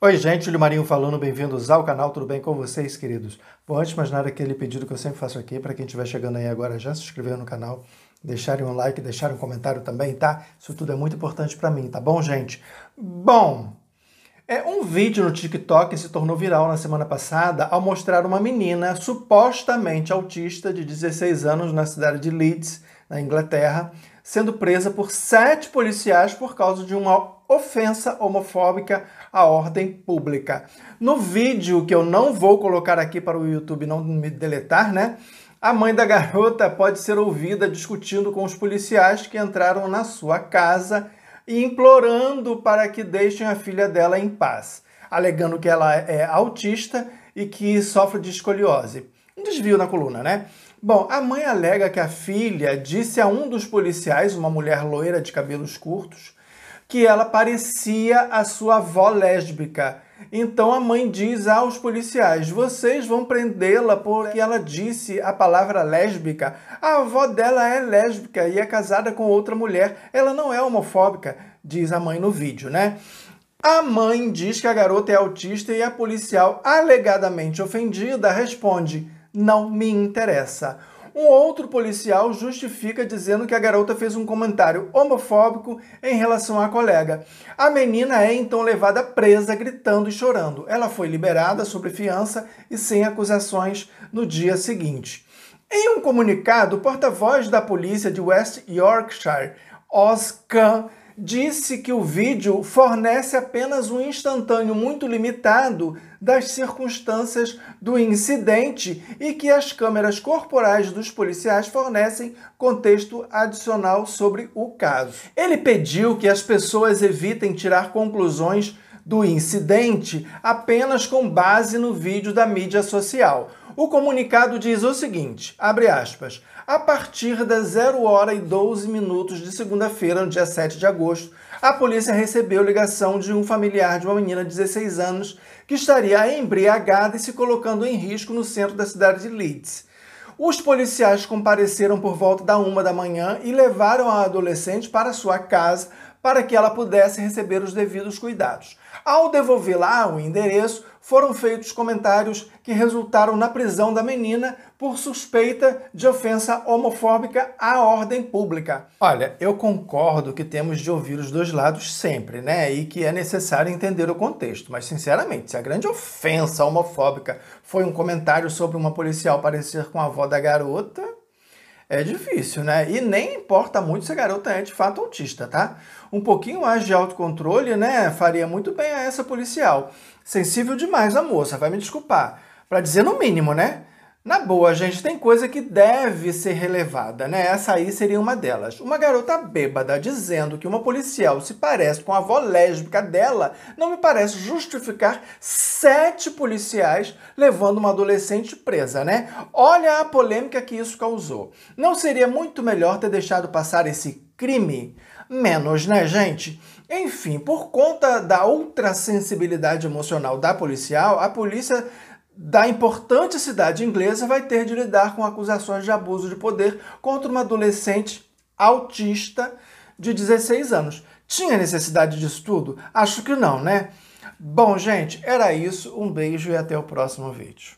Oi, gente, Júlio Marinho falando, bem-vindos ao canal, tudo bem com vocês, queridos? Bom, antes de mais nada, aquele pedido que eu sempre faço aqui, para quem estiver chegando aí agora, já se inscrever no canal, deixarem um like, deixarem um comentário também, tá? Isso tudo é muito importante para mim, tá bom, gente? Bom, é um vídeo no TikTok se tornou viral na semana passada ao mostrar uma menina supostamente autista de 16 anos na cidade de Leeds, na Inglaterra, sendo presa por sete policiais por causa de uma ofensa homofóbica à ordem pública. No vídeo que eu não vou colocar aqui para o YouTube não me deletar, né? A mãe da garota pode ser ouvida discutindo com os policiais que entraram na sua casa e implorando para que deixem a filha dela em paz, alegando que ela é autista e que sofre de escoliose. Um desvio na coluna, né? Bom, a mãe alega que a filha disse a um dos policiais, uma mulher loira de cabelos curtos, que ela parecia a sua avó lésbica. Então a mãe diz aos policiais: vocês vão prendê-la porque ela disse a palavra lésbica. A avó dela é lésbica e é casada com outra mulher. Ela não é homofóbica, diz a mãe no vídeo, né? A mãe diz que a garota é autista e a policial, alegadamente ofendida, responde: não me interessa um outro policial justifica dizendo que a garota fez um comentário homofóbico em relação à colega. A menina é então levada presa, gritando e chorando. Ela foi liberada sobre fiança e sem acusações no dia seguinte. Em um comunicado, o porta-voz da polícia de West Yorkshire, Oscar disse que o vídeo fornece apenas um instantâneo muito limitado das circunstâncias do incidente e que as câmeras corporais dos policiais fornecem contexto adicional sobre o caso. Ele pediu que as pessoas evitem tirar conclusões do incidente apenas com base no vídeo da mídia social. O comunicado diz o seguinte, abre aspas, a partir das 0 hora e 12 minutos de segunda-feira, no dia 7 de agosto, a polícia recebeu ligação de um familiar de uma menina de 16 anos que estaria embriagada e se colocando em risco no centro da cidade de Leeds. Os policiais compareceram por volta da uma da manhã e levaram a adolescente para sua casa para que ela pudesse receber os devidos cuidados. Ao devolver lá o endereço, foram feitos comentários que resultaram na prisão da menina por suspeita de ofensa homofóbica à ordem pública. Olha, eu concordo que temos de ouvir os dois lados sempre, né? E que é necessário entender o contexto. Mas, sinceramente, se a grande ofensa homofóbica foi um comentário sobre uma policial parecer com a avó da garota, é difícil, né? E nem importa muito se a garota é de fato autista, tá? Um pouquinho mais de autocontrole, né? Faria muito bem a essa policial. Sensível demais a moça, vai me desculpar. Para dizer no mínimo, né? Na boa, gente, tem coisa que deve ser relevada, né? Essa aí seria uma delas. Uma garota bêbada dizendo que uma policial se parece com a avó lésbica dela não me parece justificar sete policiais levando uma adolescente presa, né? Olha a polêmica que isso causou. Não seria muito melhor ter deixado passar esse crime? Menos, né, gente? Enfim, por conta da sensibilidade emocional da policial, a polícia da importante cidade inglesa vai ter de lidar com acusações de abuso de poder contra uma adolescente autista de 16 anos. Tinha necessidade disso tudo? Acho que não, né? Bom, gente, era isso. Um beijo e até o próximo vídeo.